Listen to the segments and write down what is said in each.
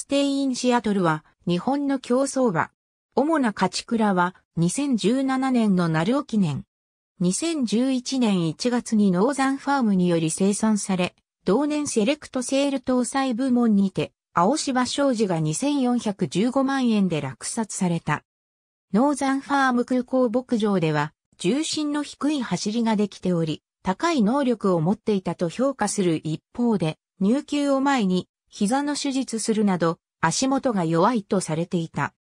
ステインシアトルは日本の競走馬。主な勝ち倉は2017年のルオ記念。2011年1月にノーザンファームにより生産され、同年セレクトセール搭載部門にて、青芝商事が2415万円で落札された。ノーザンファーム空港牧場では、重心の低い走りができており、高い能力を持っていたと評価する一方で、入球を前に膝の手術するなど、足元が弱いとされていた。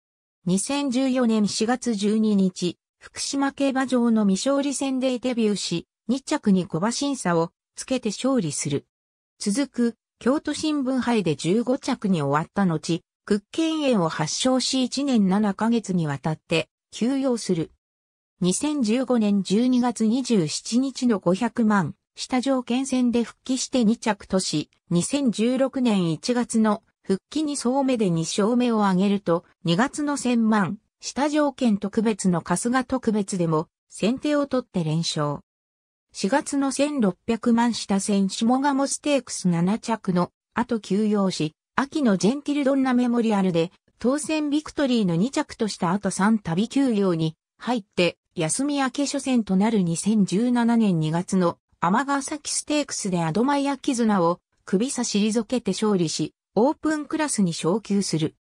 2014年4月12日、福島競馬場の未勝利戦でデビューし、2着に小馬審査をつけて勝利する。続く、京都新聞杯で15着に終わった後、屈腱炎を発症し1年7ヶ月にわたって休養する。2015年12月27日の500万下条件戦で復帰して2着とし、2016年1月の復帰2層目で2勝目を挙げると、2月の千万、下条件特別の春日特別でも、先手を取って連勝。4月の1600万下戦下鴨ステークス7着の後休養し、秋のジェンティルドンナメモリアルで、当選ビクトリーの2着とした後3旅休養に入って、休み明け初戦となる2017年2月の天ヶ崎ステークスでアドマイア絆を首差しりぞけて勝利し、オープンクラスに昇級する。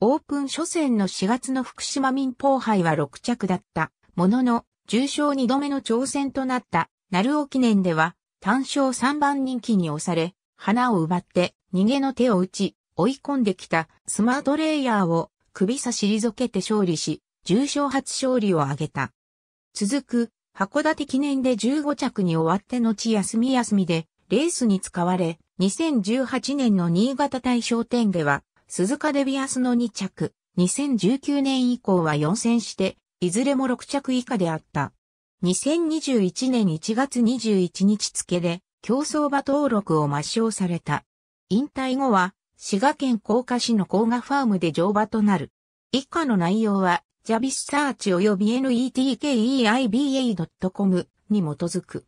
オープン初戦の4月の福島民放杯は6着だった。ものの、重賞2度目の挑戦となった、鳴尾記念では、単勝3番人気に押され、花を奪って逃げの手を打ち、追い込んできたスマートレイヤーを首差しりぞけて勝利し、重賞初勝利を挙げた。続く函館記念で15着に終わって後休み休みでレースに使われ、2018年の新潟大商店では、鈴鹿デビアスの2着、2019年以降は4戦して、いずれも6着以下であった。2021年1月21日付で、競走馬登録を抹消された。引退後は、滋賀県甲賀市の甲賀ファームで乗馬となる。以下の内容は、ジャビスサーチ及び netkeiba.com に基づく。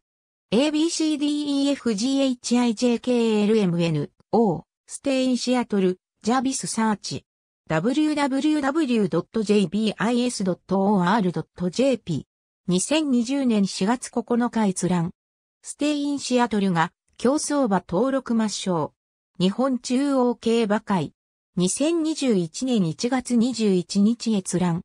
abcdefghijklmno ステインシアトルジャビスサーチ www.jbis.or.jp 2020年4月9日閲覧ステインシアトルが競争馬登録抹消日本中央競馬会2021年1月21日閲覧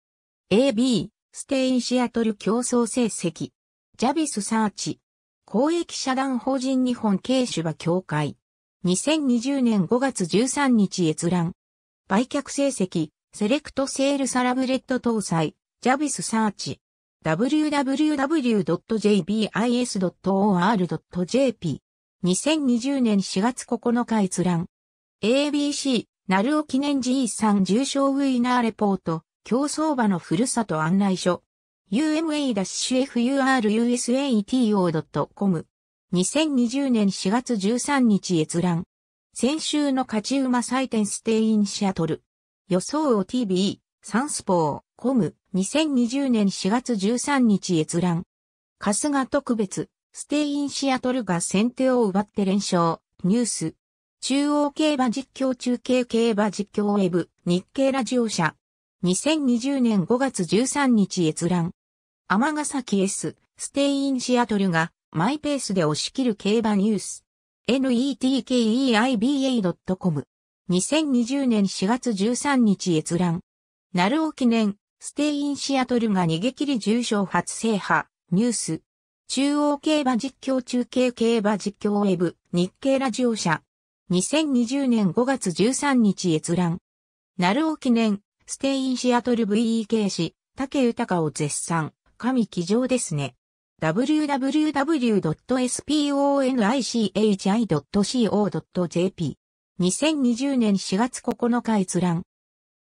AB、ステインシアトル競争成績。ジャビスサーチ。公益社団法人日本軽場協会。2020年5月13日閲覧。売却成績、セレクトセールサラブレッド搭載、ジャビスサーチ。www.jbis.or.jp。2020年4月9日閲覧。ABC、ナルオ記念 G3 重賞ウィーナーレポート、競争馬のふるさと案内所 uma-furusato.com 2020年4月13日閲覧先週の勝ち馬祭典ステインシアトル予想を TV サンスポーコム2020年4月13日閲覧春日特別ステインシアトルが先手を奪って連勝ニュース中央競馬実況中継競馬実況ウェブ日経ラジオ社2020年5月13日閲覧。尼崎 S、ステイインシアトルがマイペースで押し切る競馬ニュース。netkeiba.com。2020年4月13日閲覧。るお記念、ステイインシアトルが逃げ切り重賞初制覇、ニュース。中央競馬実況中継競馬実況ウェブ、日経ラジオ社。2020年5月13日閲覧。るお記念、ステインシアトル VEK 氏、竹豊を絶賛、神気上ですね。www.sponichi.co.jp 2020年4月9日閲覧。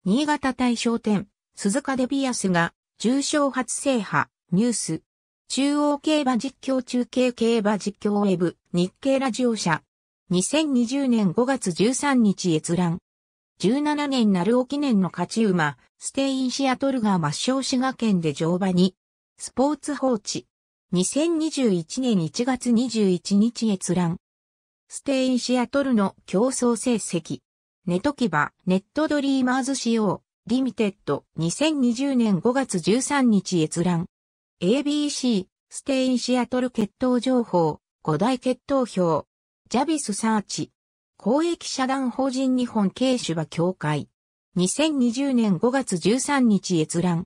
新潟大商店、鈴鹿デビアスが、重症発生派、ニュース。中央競馬実況中継競馬実況ウェブ、日経ラジオ社。2020年5月13日閲覧。1 7年鳴尾記念の勝ち馬、ステインシアトルが抹消滋賀県で乗馬に、スポーツ放置。2021年1月21日閲覧。ステインシアトルの競争成績。ネトキバ、ネットドリーマーズ仕様、リミテッド、2020年5月13日閲覧。ABC、ステインシアトル決闘情報、5大決闘表。ジャビスサーチ。公益社団法人日本主芝協会。2020年5月13日閲覧。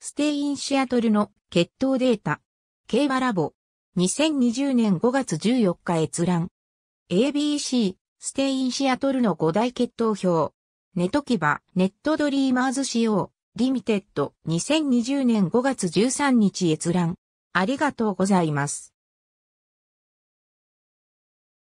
ステイインシアトルの血統データ。競馬ラボ。2020年5月14日閲覧。ABC、ステイインシアトルの5大血統表。ネトキバ、ネットドリーマーズ仕様、リミテッド、2020年5月13日閲覧。ありがとうございます。